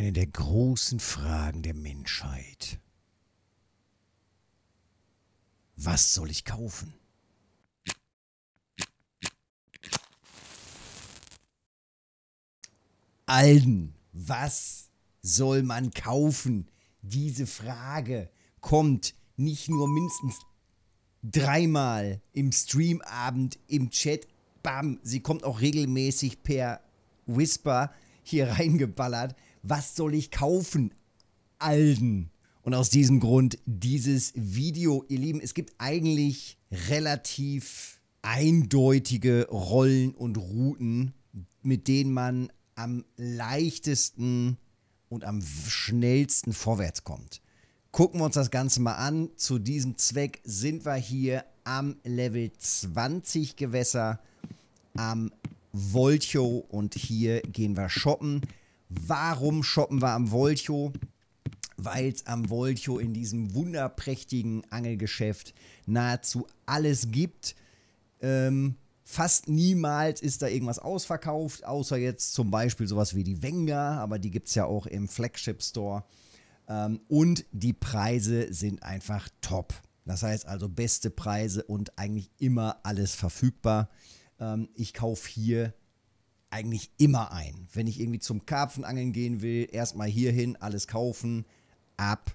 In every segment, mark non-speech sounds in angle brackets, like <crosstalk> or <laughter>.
eine der großen Fragen der Menschheit. Was soll ich kaufen? Alden, was soll man kaufen? Diese Frage kommt nicht nur mindestens dreimal im Streamabend, im Chat, bam, sie kommt auch regelmäßig per Whisper hier <laughs> reingeballert was soll ich kaufen? Alden. Und aus diesem Grund dieses Video, ihr Lieben, es gibt eigentlich relativ eindeutige Rollen und Routen, mit denen man am leichtesten und am schnellsten vorwärts kommt. Gucken wir uns das Ganze mal an. Zu diesem Zweck sind wir hier am Level 20 Gewässer am Volcho und hier gehen wir shoppen. Warum shoppen wir am Volcho? Weil es am Volcho in diesem wunderprächtigen Angelgeschäft nahezu alles gibt. Ähm, fast niemals ist da irgendwas ausverkauft, außer jetzt zum Beispiel sowas wie die Venga, aber die gibt es ja auch im Flagship Store. Ähm, und die Preise sind einfach top. Das heißt also beste Preise und eigentlich immer alles verfügbar. Ähm, ich kaufe hier eigentlich immer ein. Wenn ich irgendwie zum Karpfenangeln gehen will, erstmal hierhin, alles kaufen, ab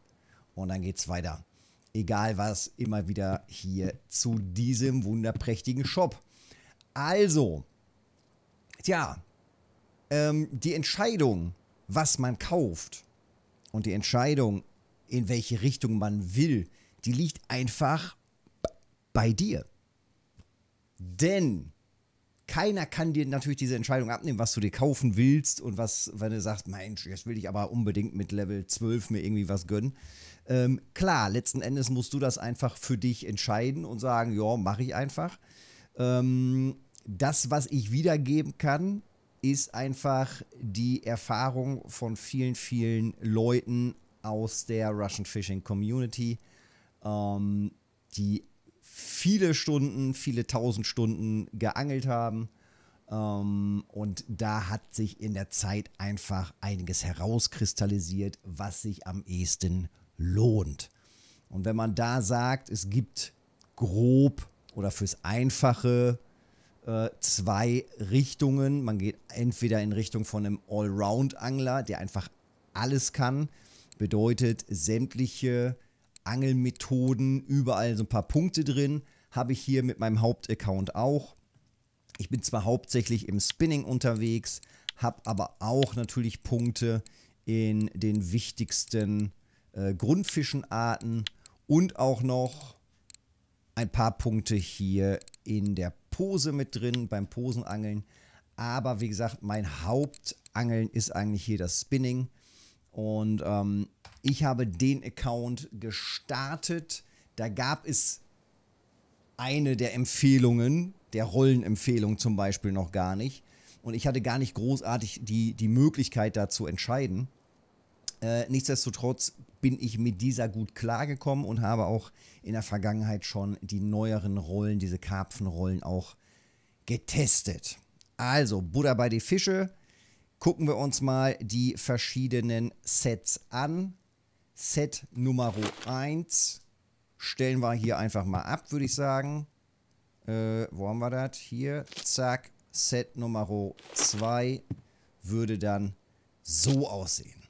und dann geht's weiter. Egal was, immer wieder hier zu diesem wunderprächtigen Shop. Also, tja, ähm, die Entscheidung, was man kauft und die Entscheidung, in welche Richtung man will, die liegt einfach bei dir. Denn keiner kann dir natürlich diese Entscheidung abnehmen, was du dir kaufen willst und was, wenn du sagst, Mensch, jetzt will ich aber unbedingt mit Level 12 mir irgendwie was gönnen. Ähm, klar, letzten Endes musst du das einfach für dich entscheiden und sagen, ja, mache ich einfach. Ähm, das, was ich wiedergeben kann, ist einfach die Erfahrung von vielen, vielen Leuten aus der Russian Fishing Community, ähm, die viele Stunden, viele tausend Stunden geangelt haben. Ähm, und da hat sich in der Zeit einfach einiges herauskristallisiert, was sich am ehesten lohnt. Und wenn man da sagt, es gibt grob oder fürs Einfache äh, zwei Richtungen, man geht entweder in Richtung von einem Allround-Angler, der einfach alles kann, bedeutet sämtliche Angelmethoden, überall so ein paar Punkte drin. Habe ich hier mit meinem Hauptaccount auch. Ich bin zwar hauptsächlich im Spinning unterwegs, habe aber auch natürlich Punkte in den wichtigsten äh, Grundfischenarten und auch noch ein paar Punkte hier in der Pose mit drin, beim Posenangeln. Aber wie gesagt, mein Hauptangeln ist eigentlich hier das Spinning. Und ähm, ich habe den Account gestartet. Da gab es eine der Empfehlungen, der Rollenempfehlung zum Beispiel noch gar nicht. Und ich hatte gar nicht großartig die, die Möglichkeit, da zu entscheiden. Äh, nichtsdestotrotz bin ich mit dieser gut klargekommen und habe auch in der Vergangenheit schon die neueren Rollen, diese Karpfenrollen auch getestet. Also, Buddha bei die Fische. Gucken wir uns mal die verschiedenen Sets an. Set Nummer 1 stellen wir hier einfach mal ab, würde ich sagen. Äh, wo haben wir das? Hier, zack. Set Nummer 2 würde dann so aussehen.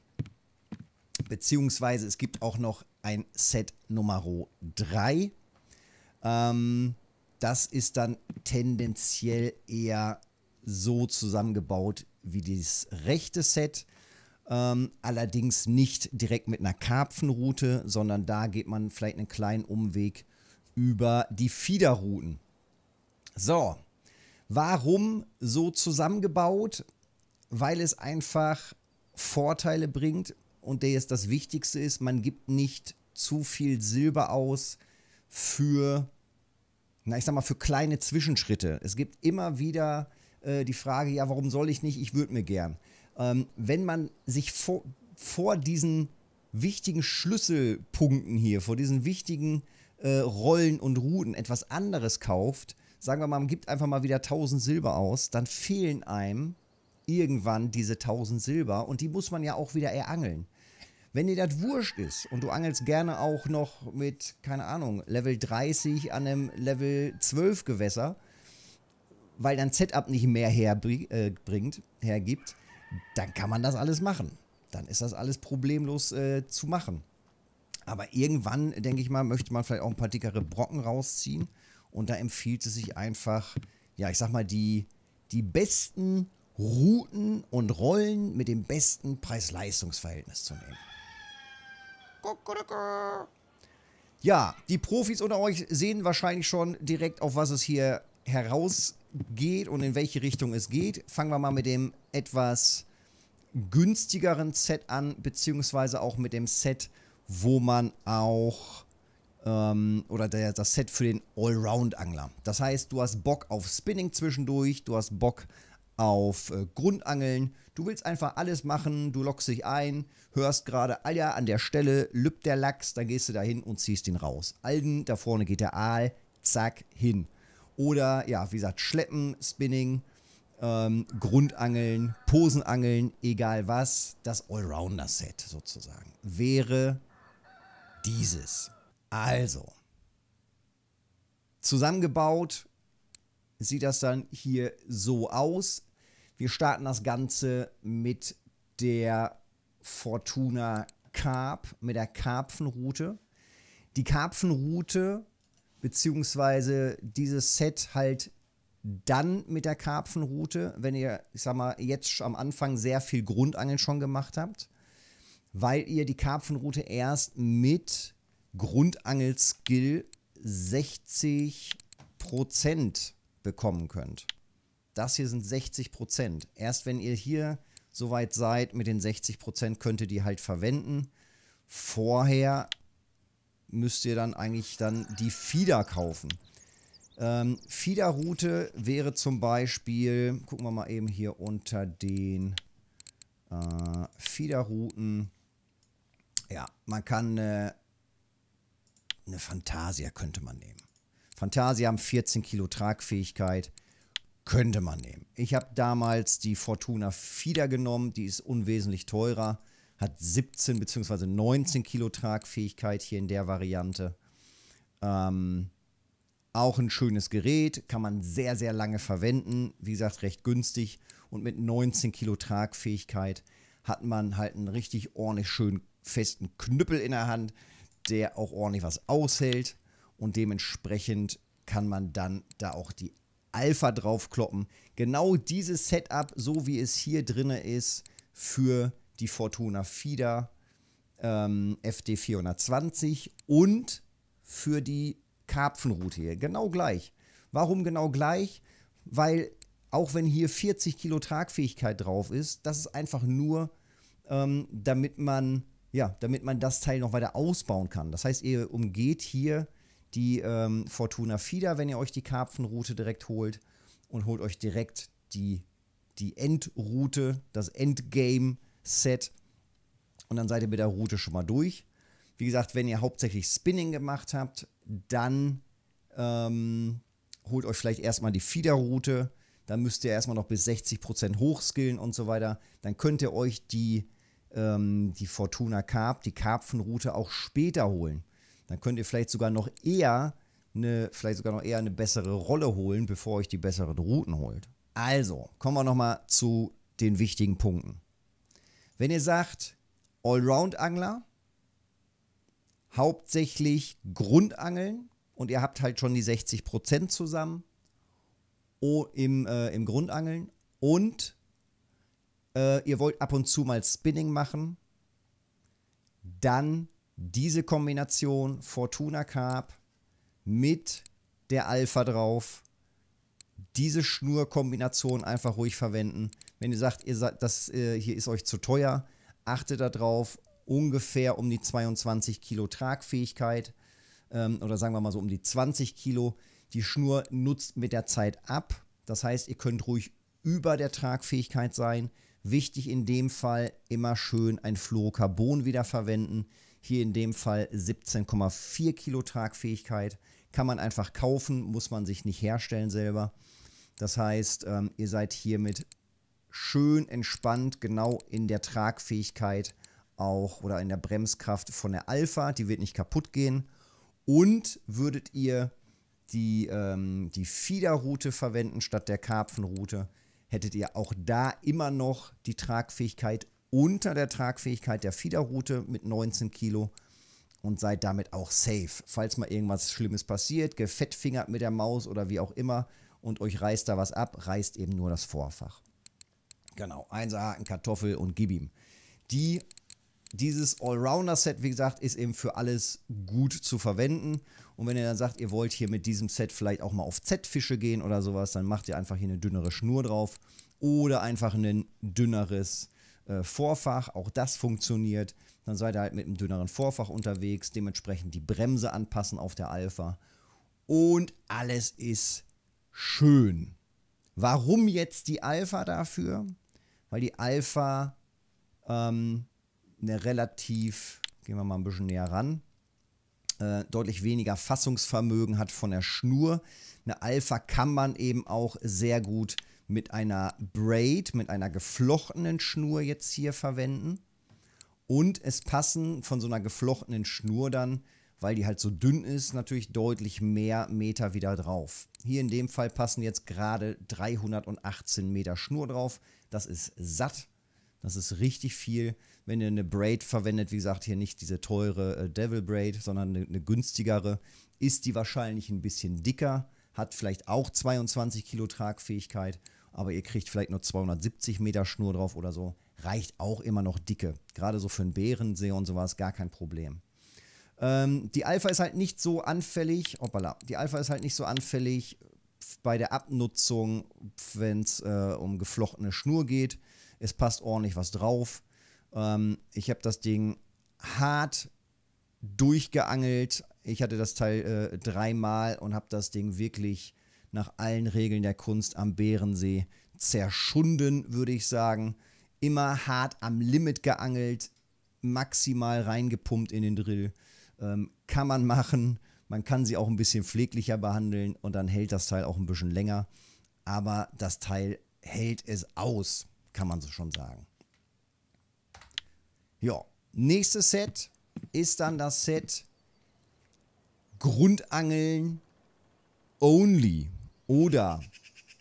Beziehungsweise es gibt auch noch ein Set Nummer 3. Ähm, das ist dann tendenziell eher so zusammengebaut wie dieses rechte Set. Ähm, allerdings nicht direkt mit einer Karpfenroute, sondern da geht man vielleicht einen kleinen Umweg über die Fiederrouten. So, warum so zusammengebaut? Weil es einfach Vorteile bringt und der jetzt das Wichtigste ist, man gibt nicht zu viel Silber aus für, na ich sag mal, für kleine Zwischenschritte. Es gibt immer wieder äh, die Frage, ja, warum soll ich nicht? Ich würde mir gern ähm, wenn man sich vor, vor diesen wichtigen Schlüsselpunkten hier, vor diesen wichtigen äh, Rollen und Routen etwas anderes kauft, sagen wir mal, man gibt einfach mal wieder 1000 Silber aus, dann fehlen einem irgendwann diese 1000 Silber und die muss man ja auch wieder erangeln. Wenn dir das wurscht ist und du angelst gerne auch noch mit, keine Ahnung, Level 30 an einem Level 12 Gewässer, weil dein Setup nicht mehr herbringt, äh, hergibt, dann kann man das alles machen. Dann ist das alles problemlos äh, zu machen. Aber irgendwann, denke ich mal, möchte man vielleicht auch ein paar dickere Brocken rausziehen. Und da empfiehlt es sich einfach, ja, ich sag mal, die, die besten Routen und Rollen mit dem besten Preis-Leistungs-Verhältnis zu nehmen. Ja, die Profis unter euch sehen wahrscheinlich schon direkt, auf was es hier heraus geht und in welche Richtung es geht. Fangen wir mal mit dem etwas günstigeren Set an, beziehungsweise auch mit dem Set, wo man auch ähm, oder der, das Set für den Allround-Angler. Das heißt, du hast Bock auf Spinning zwischendurch, du hast Bock auf äh, Grundangeln. Du willst einfach alles machen, du lockst dich ein, hörst gerade, ah ja, an der Stelle lübt der Lachs, dann gehst du da hin und ziehst ihn raus. Alden, da vorne geht der Aal, zack, hin. Oder ja, wie gesagt, Schleppen, Spinning, ähm, Grundangeln, Posenangeln, egal was. Das Allrounder-Set sozusagen wäre dieses. Also, zusammengebaut sieht das dann hier so aus. Wir starten das Ganze mit der Fortuna Carp, mit der Karpfenroute. Die Karpfenroute beziehungsweise dieses Set halt dann mit der Karpfenroute, wenn ihr, ich sag mal, jetzt am Anfang sehr viel Grundangeln schon gemacht habt, weil ihr die Karpfenroute erst mit Grundangelskill 60 bekommen könnt. Das hier sind 60 Erst wenn ihr hier soweit seid mit den 60 könnt ihr die halt verwenden. Vorher müsst ihr dann eigentlich dann die Fieder kaufen. Ähm, Fiederroute wäre zum Beispiel, gucken wir mal eben hier unter den äh, Fiederrouten. Ja, man kann eine, äh, eine Fantasia könnte man nehmen. Fantasia haben 14 Kilo Tragfähigkeit. Könnte man nehmen. Ich habe damals die Fortuna Fieder genommen. Die ist unwesentlich teurer hat 17 bzw. 19 Kilo Tragfähigkeit hier in der Variante. Ähm, auch ein schönes Gerät, kann man sehr, sehr lange verwenden. Wie gesagt, recht günstig. Und mit 19 Kilo Tragfähigkeit hat man halt einen richtig ordentlich schönen festen Knüppel in der Hand, der auch ordentlich was aushält. Und dementsprechend kann man dann da auch die Alpha draufkloppen. Genau dieses Setup, so wie es hier drin ist, für die Fortuna Fida ähm, FD 420 und für die Karpfenroute hier. Genau gleich. Warum genau gleich? Weil auch wenn hier 40 Kilo Tragfähigkeit drauf ist, das ist einfach nur, ähm, damit man ja, damit man das Teil noch weiter ausbauen kann. Das heißt, ihr umgeht hier die ähm, Fortuna FIDA, wenn ihr euch die Karpfenroute direkt holt und holt euch direkt die, die Endroute, das Endgame Set. Und dann seid ihr mit der Route schon mal durch. Wie gesagt, wenn ihr hauptsächlich Spinning gemacht habt, dann ähm, holt euch vielleicht erstmal die Fiederroute. Dann müsst ihr erstmal noch bis 60% hochskillen und so weiter. Dann könnt ihr euch die, ähm, die Fortuna Carp, die Karpfenroute auch später holen. Dann könnt ihr vielleicht sogar noch eher eine, vielleicht sogar noch eher eine bessere Rolle holen, bevor euch die besseren Routen holt. Also, kommen wir nochmal zu den wichtigen Punkten. Wenn ihr sagt, Allround-Angler, hauptsächlich Grundangeln und ihr habt halt schon die 60% zusammen im, äh, im Grundangeln und äh, ihr wollt ab und zu mal Spinning machen, dann diese Kombination Fortuna Carp mit der Alpha drauf diese Schnurkombination einfach ruhig verwenden. Wenn ihr sagt, ihr seid, das äh, hier ist euch zu teuer, achtet darauf, ungefähr um die 22 Kilo Tragfähigkeit ähm, oder sagen wir mal so um die 20 Kilo. Die Schnur nutzt mit der Zeit ab. Das heißt, ihr könnt ruhig über der Tragfähigkeit sein. Wichtig in dem Fall immer schön ein Fluorocarbon wieder verwenden. Hier in dem Fall 17,4 Kilo Tragfähigkeit. Kann man einfach kaufen, muss man sich nicht herstellen selber. Das heißt, ähm, ihr seid hiermit schön entspannt, genau in der Tragfähigkeit auch oder in der Bremskraft von der Alpha. Die wird nicht kaputt gehen. Und würdet ihr die, ähm, die Fiederroute verwenden statt der Karpfenroute, hättet ihr auch da immer noch die Tragfähigkeit unter der Tragfähigkeit der Fiederroute mit 19 Kilo und seid damit auch safe. Falls mal irgendwas Schlimmes passiert, gefettfingert mit der Maus oder wie auch immer, und euch reißt da was ab, reißt eben nur das Vorfach. Genau, Einserhaken, Kartoffel und gib ihm. Die, dieses Allrounder-Set, wie gesagt, ist eben für alles gut zu verwenden. Und wenn ihr dann sagt, ihr wollt hier mit diesem Set vielleicht auch mal auf Z-Fische gehen oder sowas, dann macht ihr einfach hier eine dünnere Schnur drauf oder einfach ein dünneres äh, Vorfach. Auch das funktioniert. Dann seid ihr halt mit einem dünneren Vorfach unterwegs, dementsprechend die Bremse anpassen auf der Alpha. Und alles ist schön. Warum jetzt die Alpha dafür? Weil die Alpha ähm, eine relativ, gehen wir mal ein bisschen näher ran, äh, deutlich weniger Fassungsvermögen hat von der Schnur. Eine Alpha kann man eben auch sehr gut mit einer Braid, mit einer geflochtenen Schnur jetzt hier verwenden. Und es passen von so einer geflochtenen Schnur dann weil die halt so dünn ist, natürlich deutlich mehr Meter wieder drauf. Hier in dem Fall passen jetzt gerade 318 Meter Schnur drauf. Das ist satt. Das ist richtig viel. Wenn ihr eine Braid verwendet, wie gesagt, hier nicht diese teure äh, Devil Braid, sondern eine, eine günstigere, ist die wahrscheinlich ein bisschen dicker, hat vielleicht auch 22 Kilo Tragfähigkeit, aber ihr kriegt vielleicht nur 270 Meter Schnur drauf oder so. Reicht auch immer noch dicke. Gerade so für einen Bärensee und sowas gar kein Problem. Ähm, die Alpha ist halt nicht so anfällig, hoppala, die Alpha ist halt nicht so anfällig bei der Abnutzung, wenn es äh, um geflochtene Schnur geht. Es passt ordentlich was drauf. Ähm, ich habe das Ding hart durchgeangelt. Ich hatte das Teil äh, dreimal und habe das Ding wirklich nach allen Regeln der Kunst am Bärensee zerschunden, würde ich sagen. Immer hart am Limit geangelt, maximal reingepumpt in den Drill. Ähm, kann man machen. Man kann sie auch ein bisschen pfleglicher behandeln und dann hält das Teil auch ein bisschen länger. Aber das Teil hält es aus, kann man so schon sagen. Ja, nächstes Set ist dann das Set Grundangeln Only oder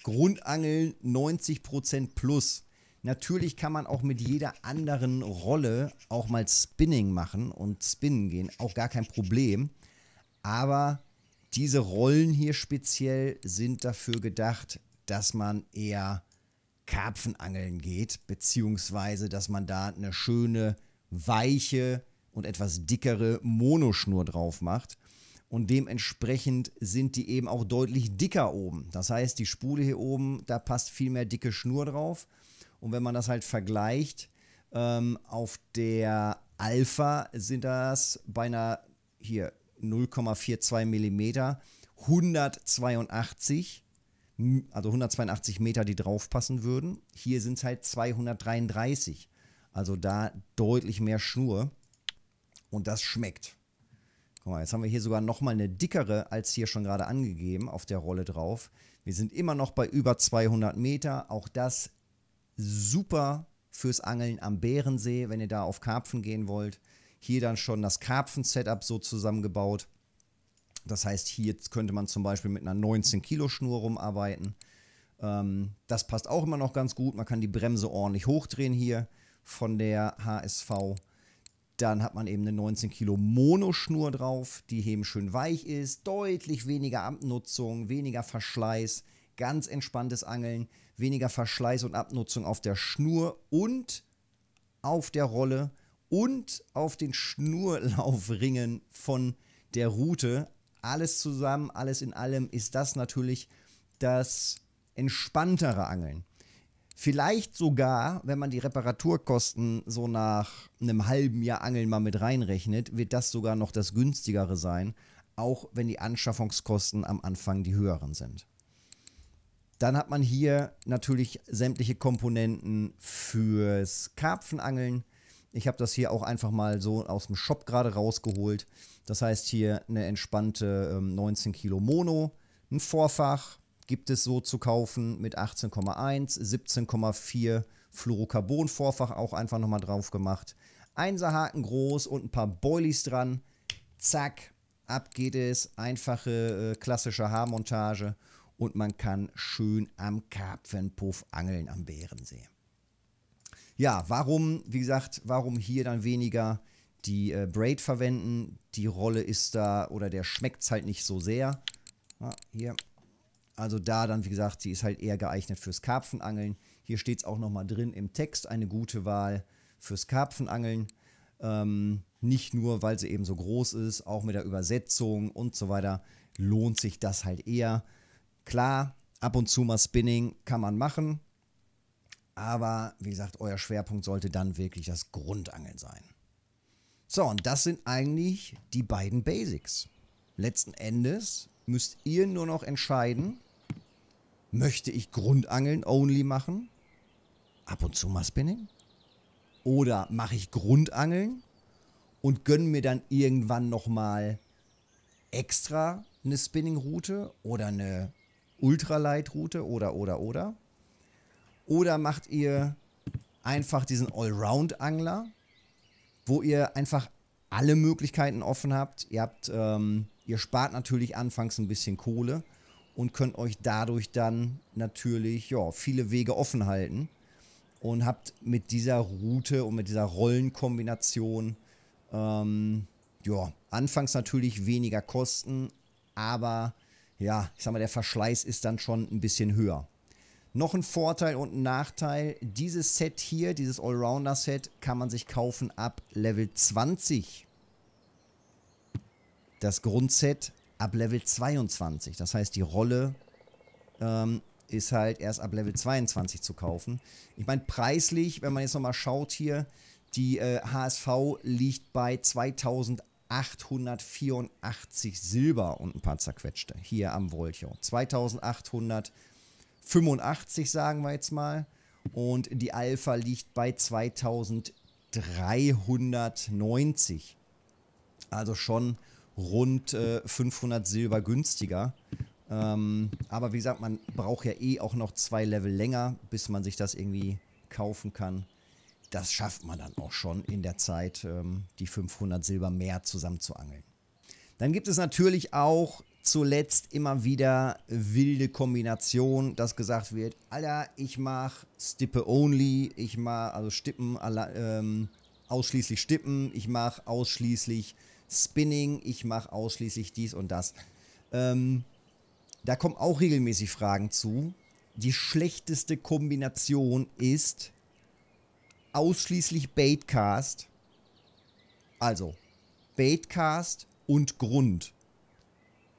Grundangeln 90% plus. Natürlich kann man auch mit jeder anderen Rolle auch mal Spinning machen und Spinnen gehen, auch gar kein Problem. Aber diese Rollen hier speziell sind dafür gedacht, dass man eher Karpfenangeln geht, beziehungsweise dass man da eine schöne, weiche und etwas dickere Monoschnur drauf macht. Und dementsprechend sind die eben auch deutlich dicker oben. Das heißt, die Spule hier oben, da passt viel mehr dicke Schnur drauf. Und wenn man das halt vergleicht, ähm, auf der Alpha sind das bei einer hier 0,42 mm, 182, also 182 Meter, die draufpassen würden. Hier sind es halt 233. Also da deutlich mehr Schnur. Und das schmeckt. Guck mal, jetzt haben wir hier sogar nochmal eine dickere als hier schon gerade angegeben auf der Rolle drauf. Wir sind immer noch bei über 200 Meter. Auch das super fürs Angeln am Bärensee, wenn ihr da auf Karpfen gehen wollt. Hier dann schon das Karpfen-Setup so zusammengebaut. Das heißt, hier könnte man zum Beispiel mit einer 19-Kilo-Schnur rumarbeiten. Ähm, das passt auch immer noch ganz gut. Man kann die Bremse ordentlich hochdrehen hier von der HSV. Dann hat man eben eine 19 Kilo Monoschnur drauf, die eben schön weich ist, deutlich weniger Abnutzung, weniger Verschleiß, ganz entspanntes Angeln weniger Verschleiß und Abnutzung auf der Schnur und auf der Rolle und auf den Schnurlaufringen von der Route. Alles zusammen, alles in allem ist das natürlich das entspanntere Angeln. Vielleicht sogar, wenn man die Reparaturkosten so nach einem halben Jahr Angeln mal mit reinrechnet, wird das sogar noch das günstigere sein, auch wenn die Anschaffungskosten am Anfang die höheren sind. Dann hat man hier natürlich sämtliche Komponenten fürs Karpfenangeln. Ich habe das hier auch einfach mal so aus dem Shop gerade rausgeholt. Das heißt hier eine entspannte 19 ähm, Kilo Mono, ein Vorfach gibt es so zu kaufen mit 18,1, 17,4 Fluorocarbon-Vorfach auch einfach nochmal drauf gemacht. Einserhaken groß und ein paar Boilies dran. Zack, ab geht es. Einfache äh, klassische Haarmontage und man kann schön am Karpfenpuff angeln am Bärensee. Ja, warum, wie gesagt, warum hier dann weniger die äh, Braid verwenden? Die Rolle ist da oder der schmeckt es halt nicht so sehr. Ja, ah, hier. Also da dann, wie gesagt, die ist halt eher geeignet fürs Karpfenangeln. Hier steht es auch nochmal drin im Text, eine gute Wahl fürs Karpfenangeln. Ähm, nicht nur, weil sie eben so groß ist, auch mit der Übersetzung und so weiter lohnt sich das halt eher. Klar, ab und zu mal Spinning kann man machen, aber wie gesagt, euer Schwerpunkt sollte dann wirklich das Grundangeln sein. So, und das sind eigentlich die beiden Basics. Letzten Endes müsst ihr nur noch entscheiden, möchte ich Grundangeln only machen, ab und zu mal Spinning, oder mache ich Grundangeln und gönne mir dann irgendwann nochmal extra eine Spinning-Route oder eine Ultraleitroute oder, oder, oder? Oder macht ihr einfach diesen Allround-Angler, wo ihr einfach alle Möglichkeiten offen habt. Ihr habt, ähm, ihr spart natürlich anfangs ein bisschen Kohle und könnt euch dadurch dann natürlich ja, viele Wege offen halten und habt mit dieser Route und mit dieser Rollenkombination ähm, ja, anfangs natürlich weniger Kosten, aber ja, ich sag mal, der Verschleiß ist dann schon ein bisschen höher. Noch ein Vorteil und ein Nachteil, dieses Set hier, dieses Allrounder-Set, kann man sich kaufen ab Level 20. Das Grundset ab Level 22. Das heißt, die Rolle ähm, ist halt erst ab Level 22 zu kaufen. Ich meine, preislich, wenn man jetzt nochmal schaut hier, die äh, HSV liegt bei 2000 884 Silber und ein paar zerquetschte hier am Volcho. 2885 sagen wir jetzt mal. Und die Alpha liegt bei 2390. Also schon rund äh, 500 Silber günstiger. Ähm, aber wie gesagt, man braucht ja eh auch noch zwei Level länger, bis man sich das irgendwie kaufen kann das schafft man dann auch schon in der Zeit, ähm, die 500 Silber mehr zusammen zu angeln. Dann gibt es natürlich auch zuletzt immer wieder wilde Kombinationen, dass gesagt wird, Alter, ich mache Stippe only, ich mache also Stippen, ähm, ausschließlich Stippen, ich mache ausschließlich Spinning, ich mache ausschließlich dies und das. Ähm, da kommen auch regelmäßig Fragen zu. Die schlechteste Kombination ist ausschließlich Baitcast. Also, Baitcast und Grund.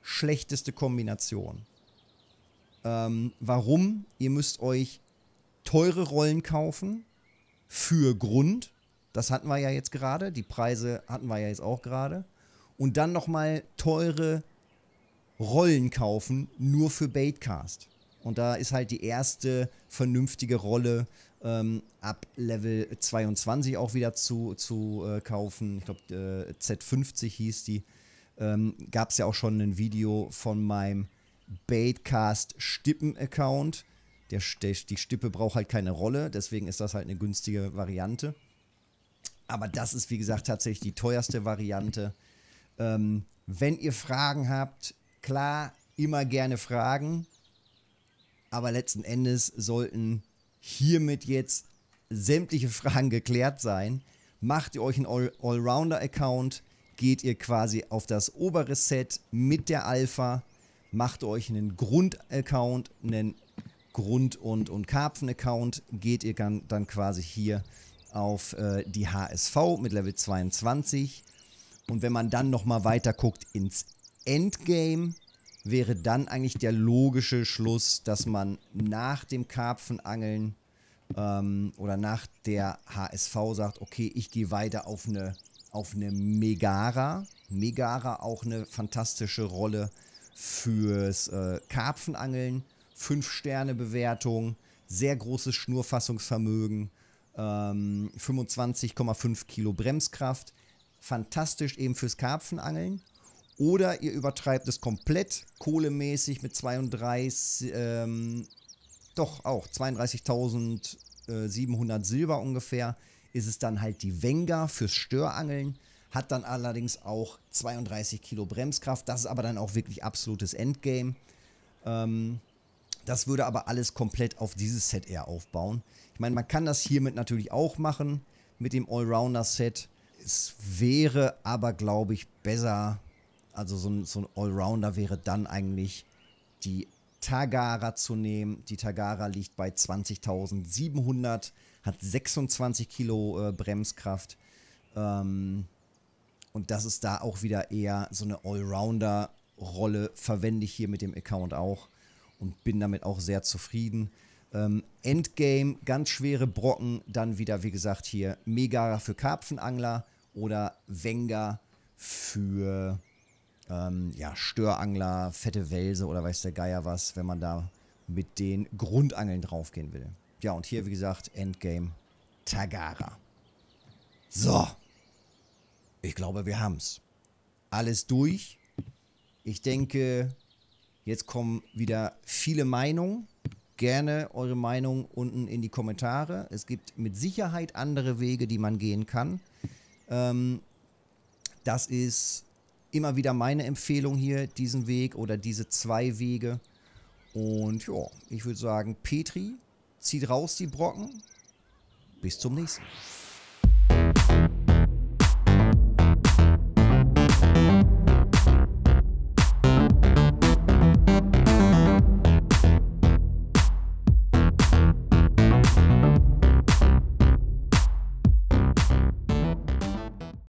Schlechteste Kombination. Ähm, warum? Ihr müsst euch teure Rollen kaufen für Grund. Das hatten wir ja jetzt gerade. Die Preise hatten wir ja jetzt auch gerade. Und dann nochmal teure Rollen kaufen nur für Baitcast. Und da ist halt die erste vernünftige Rolle ähm, ab Level 22 auch wieder zu, zu äh, kaufen. Ich glaube, äh, Z50 hieß die. Ähm, Gab es ja auch schon ein Video von meinem Baitcast-Stippen-Account. Der, der, die Stippe braucht halt keine Rolle, deswegen ist das halt eine günstige Variante. Aber das ist, wie gesagt, tatsächlich die teuerste Variante. Ähm, wenn ihr Fragen habt, klar, immer gerne fragen. Aber letzten Endes sollten hiermit jetzt sämtliche Fragen geklärt sein. Macht ihr euch einen Allrounder-Account? Geht ihr quasi auf das obere Set mit der Alpha? Macht ihr euch einen Grund-Account, einen Grund- und, und Karpfen-Account? Geht ihr dann, dann quasi hier auf äh, die HSV mit Level 22? Und wenn man dann nochmal weiter guckt ins Endgame, wäre dann eigentlich der logische Schluss, dass man nach dem Karpfenangeln ähm, oder nach der HSV sagt, okay, ich gehe weiter auf eine, auf eine Megara. Megara auch eine fantastische Rolle fürs äh, Karpfenangeln. Fünf Sterne Bewertung, sehr großes Schnurfassungsvermögen, ähm, 25,5 Kilo Bremskraft. Fantastisch eben fürs Karpfenangeln oder ihr übertreibt es komplett kohlemäßig mit 32, ähm, doch auch 32.700 Silber ungefähr, ist es dann halt die Venga fürs Störangeln, hat dann allerdings auch 32 Kilo Bremskraft, das ist aber dann auch wirklich absolutes Endgame. Ähm, das würde aber alles komplett auf dieses Set eher aufbauen. Ich meine, man kann das hiermit natürlich auch machen, mit dem Allrounder-Set. Es wäre aber, glaube ich, besser, also so ein, so ein Allrounder wäre dann eigentlich die Tagara zu nehmen. Die Tagara liegt bei 20.700, hat 26 Kilo äh, Bremskraft. Ähm, und das ist da auch wieder eher so eine Allrounder-Rolle, verwende ich hier mit dem Account auch und bin damit auch sehr zufrieden. Ähm, Endgame, ganz schwere Brocken, dann wieder, wie gesagt, hier Megara für Karpfenangler oder Wenger für ähm, ja, Störangler, fette Wälse oder weiß der Geier was, wenn man da mit den Grundangeln draufgehen will. Ja, und hier, wie gesagt, Endgame Tagara. So. Ich glaube, wir haben's. Alles durch. Ich denke, jetzt kommen wieder viele Meinungen. Gerne eure Meinung unten in die Kommentare. Es gibt mit Sicherheit andere Wege, die man gehen kann. Ähm, das ist immer wieder meine Empfehlung hier, diesen Weg oder diese zwei Wege. Und ja, ich würde sagen, Petri zieht raus die Brocken. Bis zum nächsten Mal.